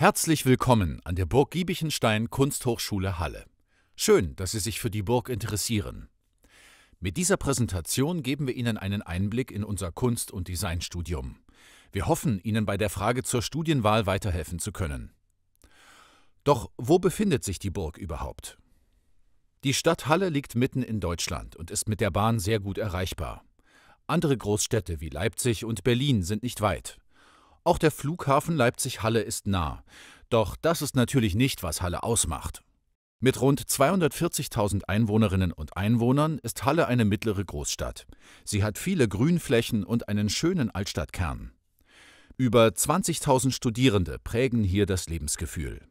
Herzlich willkommen an der Burg Giebichenstein Kunsthochschule Halle. Schön, dass Sie sich für die Burg interessieren. Mit dieser Präsentation geben wir Ihnen einen Einblick in unser Kunst- und Designstudium. Wir hoffen, Ihnen bei der Frage zur Studienwahl weiterhelfen zu können. Doch wo befindet sich die Burg überhaupt? Die Stadt Halle liegt mitten in Deutschland und ist mit der Bahn sehr gut erreichbar. Andere Großstädte wie Leipzig und Berlin sind nicht weit. Auch der Flughafen Leipzig-Halle ist nah. Doch das ist natürlich nicht, was Halle ausmacht. Mit rund 240.000 Einwohnerinnen und Einwohnern ist Halle eine mittlere Großstadt. Sie hat viele Grünflächen und einen schönen Altstadtkern. Über 20.000 Studierende prägen hier das Lebensgefühl.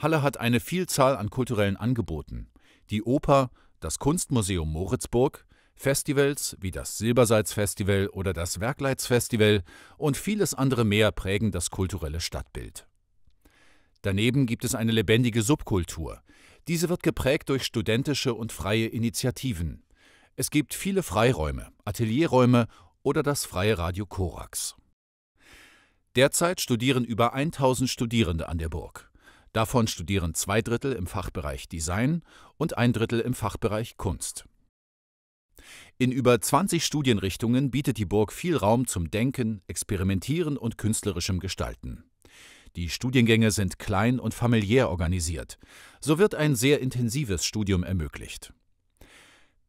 Halle hat eine Vielzahl an kulturellen Angeboten. Die Oper, das Kunstmuseum Moritzburg, Festivals wie das Silbersalz-Festival oder das Werkleitz-Festival und vieles andere mehr prägen das kulturelle Stadtbild. Daneben gibt es eine lebendige Subkultur. Diese wird geprägt durch studentische und freie Initiativen. Es gibt viele Freiräume, Atelierräume oder das freie Radio Korax. Derzeit studieren über 1000 Studierende an der Burg. Davon studieren zwei Drittel im Fachbereich Design und ein Drittel im Fachbereich Kunst. In über 20 Studienrichtungen bietet die Burg viel Raum zum Denken, Experimentieren und künstlerischem Gestalten. Die Studiengänge sind klein und familiär organisiert. So wird ein sehr intensives Studium ermöglicht.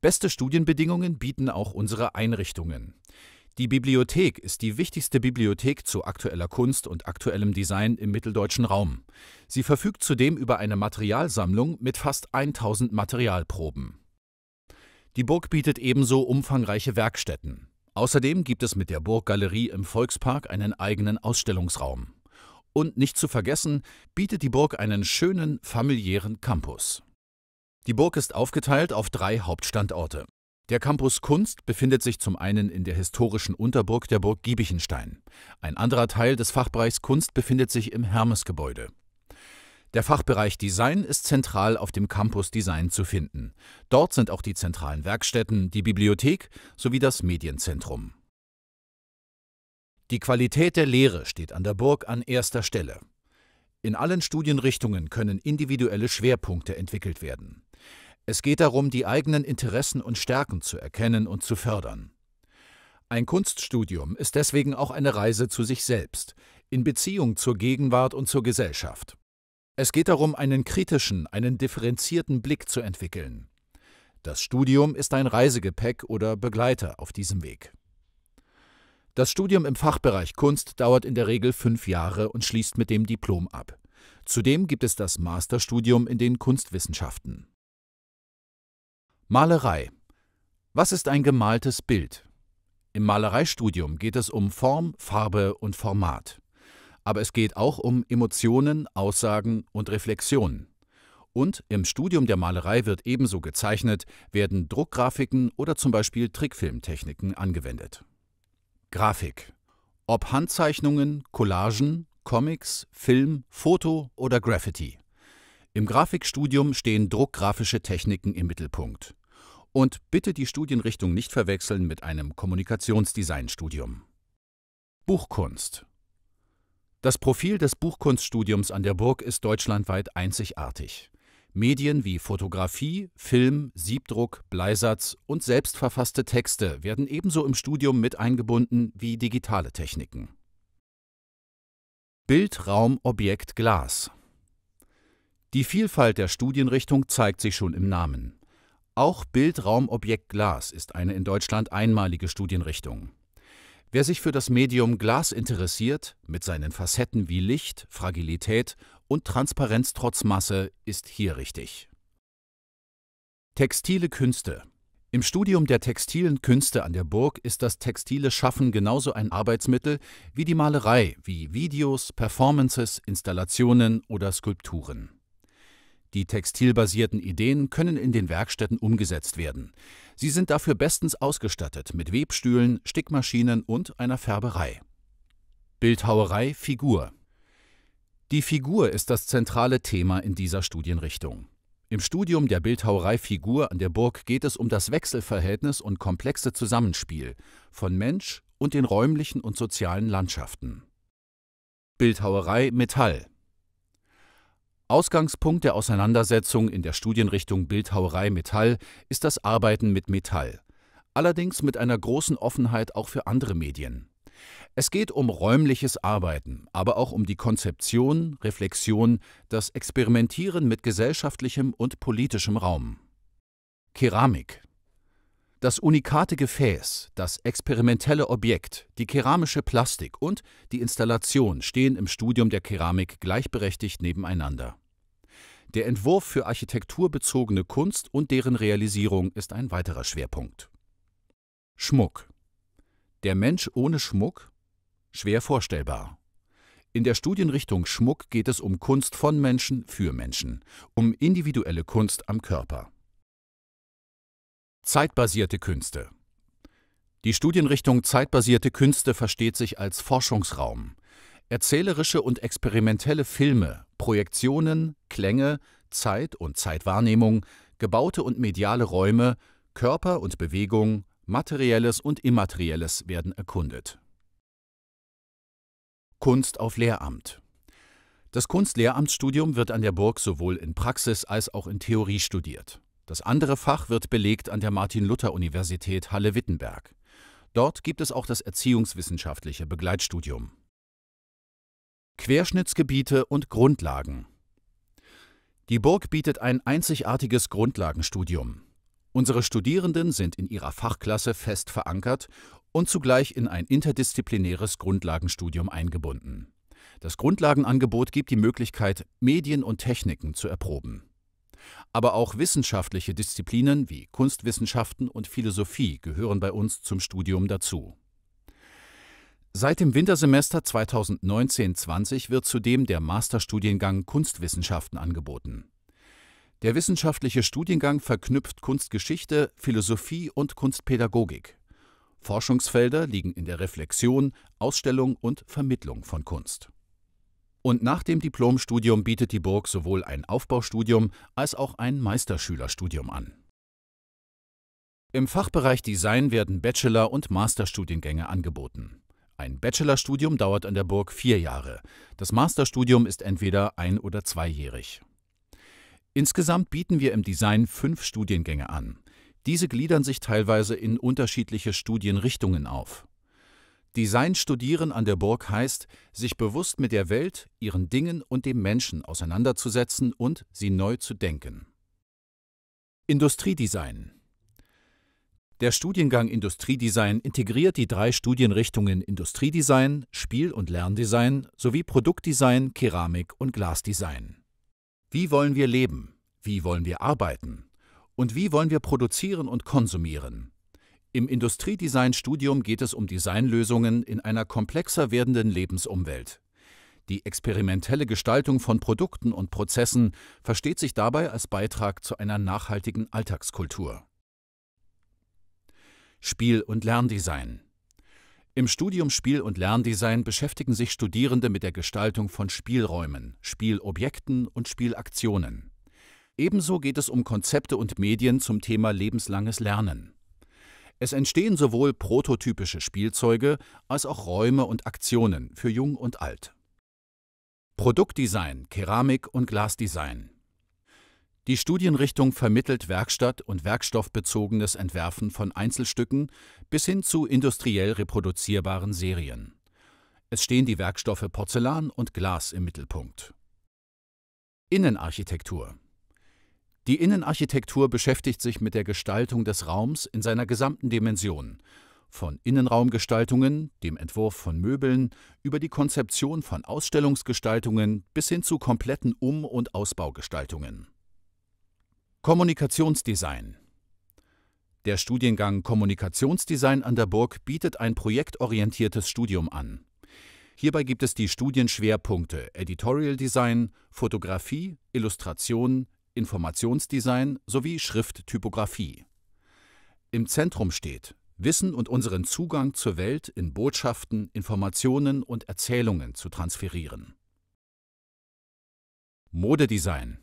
Beste Studienbedingungen bieten auch unsere Einrichtungen. Die Bibliothek ist die wichtigste Bibliothek zu aktueller Kunst und aktuellem Design im mitteldeutschen Raum. Sie verfügt zudem über eine Materialsammlung mit fast 1000 Materialproben. Die Burg bietet ebenso umfangreiche Werkstätten. Außerdem gibt es mit der Burggalerie im Volkspark einen eigenen Ausstellungsraum. Und nicht zu vergessen, bietet die Burg einen schönen, familiären Campus. Die Burg ist aufgeteilt auf drei Hauptstandorte. Der Campus Kunst befindet sich zum einen in der historischen Unterburg der Burg Giebichenstein. Ein anderer Teil des Fachbereichs Kunst befindet sich im Hermesgebäude. Der Fachbereich Design ist zentral auf dem Campus Design zu finden. Dort sind auch die zentralen Werkstätten, die Bibliothek sowie das Medienzentrum. Die Qualität der Lehre steht an der Burg an erster Stelle. In allen Studienrichtungen können individuelle Schwerpunkte entwickelt werden. Es geht darum, die eigenen Interessen und Stärken zu erkennen und zu fördern. Ein Kunststudium ist deswegen auch eine Reise zu sich selbst, in Beziehung zur Gegenwart und zur Gesellschaft. Es geht darum, einen kritischen, einen differenzierten Blick zu entwickeln. Das Studium ist ein Reisegepäck oder Begleiter auf diesem Weg. Das Studium im Fachbereich Kunst dauert in der Regel fünf Jahre und schließt mit dem Diplom ab. Zudem gibt es das Masterstudium in den Kunstwissenschaften. Malerei. Was ist ein gemaltes Bild? Im Malereistudium geht es um Form, Farbe und Format. Aber es geht auch um Emotionen, Aussagen und Reflexionen. Und im Studium der Malerei wird ebenso gezeichnet, werden Druckgrafiken oder zum Beispiel Trickfilmtechniken angewendet. Grafik. Ob Handzeichnungen, Collagen, Comics, Film, Foto oder Graffiti. Im Grafikstudium stehen druckgrafische Techniken im Mittelpunkt. Und bitte die Studienrichtung nicht verwechseln mit einem Kommunikationsdesignstudium. Buchkunst. Das Profil des Buchkunststudiums an der Burg ist deutschlandweit einzigartig. Medien wie Fotografie, Film, Siebdruck, Bleisatz und selbstverfasste Texte werden ebenso im Studium mit eingebunden wie digitale Techniken. Bild, Raum, Objekt, Glas. Die Vielfalt der Studienrichtung zeigt sich schon im Namen. Auch Bild, Raum, Objekt, Glas ist eine in Deutschland einmalige Studienrichtung. Wer sich für das Medium Glas interessiert, mit seinen Facetten wie Licht, Fragilität und Transparenz trotz Masse, ist hier richtig. Textile Künste Im Studium der textilen Künste an der Burg ist das textile Schaffen genauso ein Arbeitsmittel wie die Malerei, wie Videos, Performances, Installationen oder Skulpturen. Die textilbasierten Ideen können in den Werkstätten umgesetzt werden. Sie sind dafür bestens ausgestattet mit Webstühlen, Stickmaschinen und einer Färberei. Bildhauerei Figur Die Figur ist das zentrale Thema in dieser Studienrichtung. Im Studium der Bildhauerei Figur an der Burg geht es um das Wechselverhältnis und komplexe Zusammenspiel von Mensch und den räumlichen und sozialen Landschaften. Bildhauerei Metall Ausgangspunkt der Auseinandersetzung in der Studienrichtung Bildhauerei Metall ist das Arbeiten mit Metall, allerdings mit einer großen Offenheit auch für andere Medien. Es geht um räumliches Arbeiten, aber auch um die Konzeption, Reflexion, das Experimentieren mit gesellschaftlichem und politischem Raum. Keramik das unikate Gefäß, das experimentelle Objekt, die keramische Plastik und die Installation stehen im Studium der Keramik gleichberechtigt nebeneinander. Der Entwurf für architekturbezogene Kunst und deren Realisierung ist ein weiterer Schwerpunkt. Schmuck. Der Mensch ohne Schmuck? Schwer vorstellbar. In der Studienrichtung Schmuck geht es um Kunst von Menschen für Menschen, um individuelle Kunst am Körper. Zeitbasierte Künste. Die Studienrichtung Zeitbasierte Künste versteht sich als Forschungsraum. Erzählerische und experimentelle Filme, Projektionen, Klänge, Zeit und Zeitwahrnehmung, gebaute und mediale Räume, Körper und Bewegung, Materielles und Immaterielles werden erkundet. Kunst auf Lehramt. Das Kunstlehramtsstudium wird an der Burg sowohl in Praxis als auch in Theorie studiert. Das andere Fach wird belegt an der Martin-Luther-Universität Halle-Wittenberg. Dort gibt es auch das erziehungswissenschaftliche Begleitstudium. Querschnittsgebiete und Grundlagen Die Burg bietet ein einzigartiges Grundlagenstudium. Unsere Studierenden sind in ihrer Fachklasse fest verankert und zugleich in ein interdisziplinäres Grundlagenstudium eingebunden. Das Grundlagenangebot gibt die Möglichkeit, Medien und Techniken zu erproben. Aber auch wissenschaftliche Disziplinen wie Kunstwissenschaften und Philosophie gehören bei uns zum Studium dazu. Seit dem Wintersemester 2019-20 wird zudem der Masterstudiengang Kunstwissenschaften angeboten. Der wissenschaftliche Studiengang verknüpft Kunstgeschichte, Philosophie und Kunstpädagogik. Forschungsfelder liegen in der Reflexion, Ausstellung und Vermittlung von Kunst. Und nach dem Diplomstudium bietet die Burg sowohl ein Aufbaustudium als auch ein Meisterschülerstudium an. Im Fachbereich Design werden Bachelor- und Masterstudiengänge angeboten. Ein Bachelorstudium dauert an der Burg vier Jahre. Das Masterstudium ist entweder ein- oder zweijährig. Insgesamt bieten wir im Design fünf Studiengänge an. Diese gliedern sich teilweise in unterschiedliche Studienrichtungen auf. Design studieren an der Burg heißt, sich bewusst mit der Welt, ihren Dingen und dem Menschen auseinanderzusetzen und sie neu zu denken. Industriedesign Der Studiengang Industriedesign integriert die drei Studienrichtungen Industriedesign, Spiel- und Lerndesign sowie Produktdesign, Keramik und Glasdesign. Wie wollen wir leben? Wie wollen wir arbeiten? Und wie wollen wir produzieren und konsumieren? Im Industriedesign-Studium geht es um Designlösungen in einer komplexer werdenden Lebensumwelt. Die experimentelle Gestaltung von Produkten und Prozessen versteht sich dabei als Beitrag zu einer nachhaltigen Alltagskultur. Spiel- und Lerndesign Im Studium Spiel- und Lerndesign beschäftigen sich Studierende mit der Gestaltung von Spielräumen, Spielobjekten und Spielaktionen. Ebenso geht es um Konzepte und Medien zum Thema lebenslanges Lernen. Es entstehen sowohl prototypische Spielzeuge als auch Räume und Aktionen für Jung und Alt. Produktdesign, Keramik und Glasdesign. Die Studienrichtung vermittelt werkstatt- und werkstoffbezogenes Entwerfen von Einzelstücken bis hin zu industriell reproduzierbaren Serien. Es stehen die Werkstoffe Porzellan und Glas im Mittelpunkt. Innenarchitektur die Innenarchitektur beschäftigt sich mit der Gestaltung des Raums in seiner gesamten Dimension, von Innenraumgestaltungen, dem Entwurf von Möbeln, über die Konzeption von Ausstellungsgestaltungen bis hin zu kompletten Um- und Ausbaugestaltungen. Kommunikationsdesign Der Studiengang Kommunikationsdesign an der Burg bietet ein projektorientiertes Studium an. Hierbei gibt es die Studienschwerpunkte Editorial Design, Fotografie, Illustration, Informationsdesign sowie Schrifttypografie. Im Zentrum steht Wissen und unseren Zugang zur Welt in Botschaften, Informationen und Erzählungen zu transferieren. Modedesign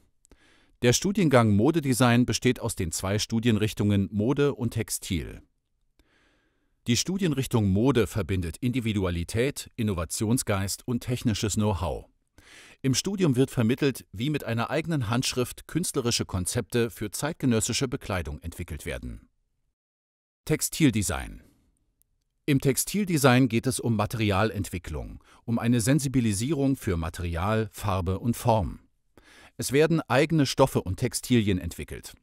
Der Studiengang Modedesign besteht aus den zwei Studienrichtungen Mode und Textil. Die Studienrichtung Mode verbindet Individualität, Innovationsgeist und technisches Know-how. Im Studium wird vermittelt, wie mit einer eigenen Handschrift künstlerische Konzepte für zeitgenössische Bekleidung entwickelt werden. Textildesign Im Textildesign geht es um Materialentwicklung, um eine Sensibilisierung für Material, Farbe und Form. Es werden eigene Stoffe und Textilien entwickelt.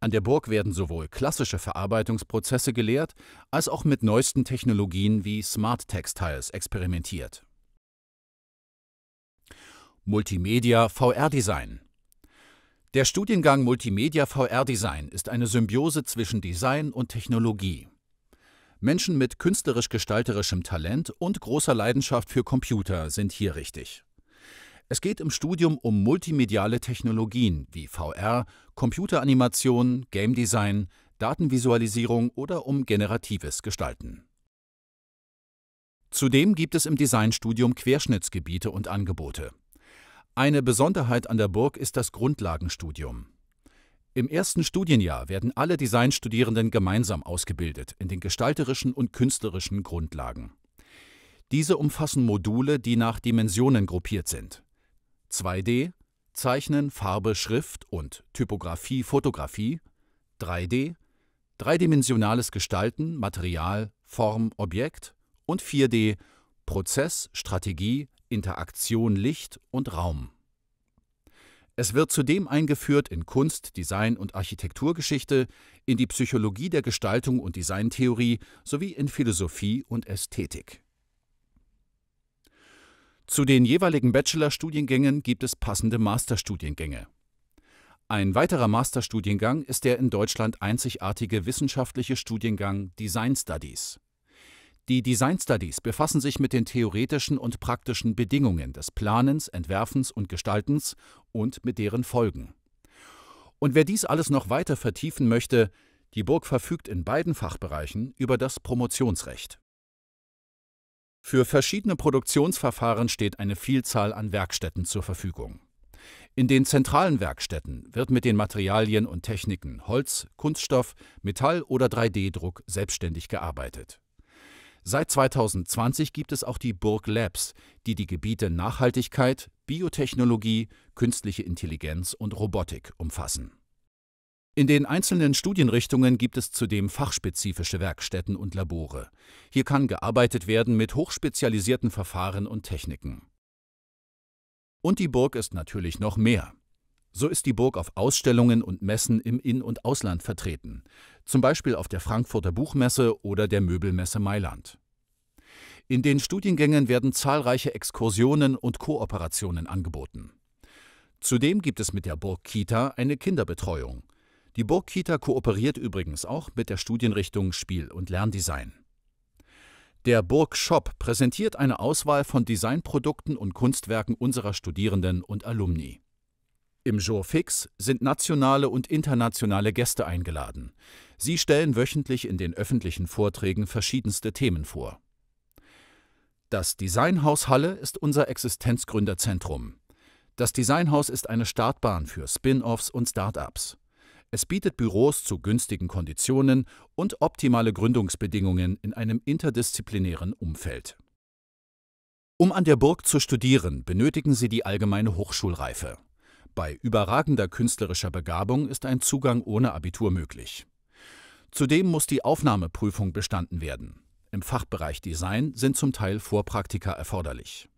An der Burg werden sowohl klassische Verarbeitungsprozesse gelehrt, als auch mit neuesten Technologien wie Smart Textiles experimentiert. Multimedia VR Design. Der Studiengang Multimedia VR Design ist eine Symbiose zwischen Design und Technologie. Menschen mit künstlerisch-gestalterischem Talent und großer Leidenschaft für Computer sind hier richtig. Es geht im Studium um multimediale Technologien wie VR, Computeranimation, Game Design, Datenvisualisierung oder um generatives Gestalten. Zudem gibt es im Designstudium Querschnittsgebiete und Angebote. Eine Besonderheit an der Burg ist das Grundlagenstudium. Im ersten Studienjahr werden alle Designstudierenden gemeinsam ausgebildet in den gestalterischen und künstlerischen Grundlagen. Diese umfassen Module, die nach Dimensionen gruppiert sind. 2D, Zeichnen, Farbe, Schrift und Typografie, Fotografie, 3D, dreidimensionales Gestalten, Material, Form, Objekt und 4D, Prozess, Strategie, Interaktion Licht und Raum. Es wird zudem eingeführt in Kunst, Design und Architekturgeschichte, in die Psychologie der Gestaltung und Designtheorie sowie in Philosophie und Ästhetik. Zu den jeweiligen Bachelorstudiengängen gibt es passende Masterstudiengänge. Ein weiterer Masterstudiengang ist der in Deutschland einzigartige wissenschaftliche Studiengang Design Studies. Die Design Studies befassen sich mit den theoretischen und praktischen Bedingungen des Planens, Entwerfens und Gestaltens und mit deren Folgen. Und wer dies alles noch weiter vertiefen möchte, die Burg verfügt in beiden Fachbereichen über das Promotionsrecht. Für verschiedene Produktionsverfahren steht eine Vielzahl an Werkstätten zur Verfügung. In den zentralen Werkstätten wird mit den Materialien und Techniken Holz, Kunststoff, Metall oder 3D-Druck selbstständig gearbeitet. Seit 2020 gibt es auch die Burg Labs, die die Gebiete Nachhaltigkeit, Biotechnologie, künstliche Intelligenz und Robotik umfassen. In den einzelnen Studienrichtungen gibt es zudem fachspezifische Werkstätten und Labore. Hier kann gearbeitet werden mit hochspezialisierten Verfahren und Techniken. Und die Burg ist natürlich noch mehr. So ist die Burg auf Ausstellungen und Messen im In- und Ausland vertreten, zum Beispiel auf der Frankfurter Buchmesse oder der Möbelmesse Mailand. In den Studiengängen werden zahlreiche Exkursionen und Kooperationen angeboten. Zudem gibt es mit der Burg Kita eine Kinderbetreuung. Die Burg Kita kooperiert übrigens auch mit der Studienrichtung Spiel- und Lerndesign. Der Burg Shop präsentiert eine Auswahl von Designprodukten und Kunstwerken unserer Studierenden und Alumni. Im Jour fix sind nationale und internationale Gäste eingeladen. Sie stellen wöchentlich in den öffentlichen Vorträgen verschiedenste Themen vor. Das Designhaus Halle ist unser Existenzgründerzentrum. Das Designhaus ist eine Startbahn für Spin-offs und Start-ups. Es bietet Büros zu günstigen Konditionen und optimale Gründungsbedingungen in einem interdisziplinären Umfeld. Um an der Burg zu studieren, benötigen Sie die allgemeine Hochschulreife. Bei überragender künstlerischer Begabung ist ein Zugang ohne Abitur möglich. Zudem muss die Aufnahmeprüfung bestanden werden. Im Fachbereich Design sind zum Teil Vorpraktika erforderlich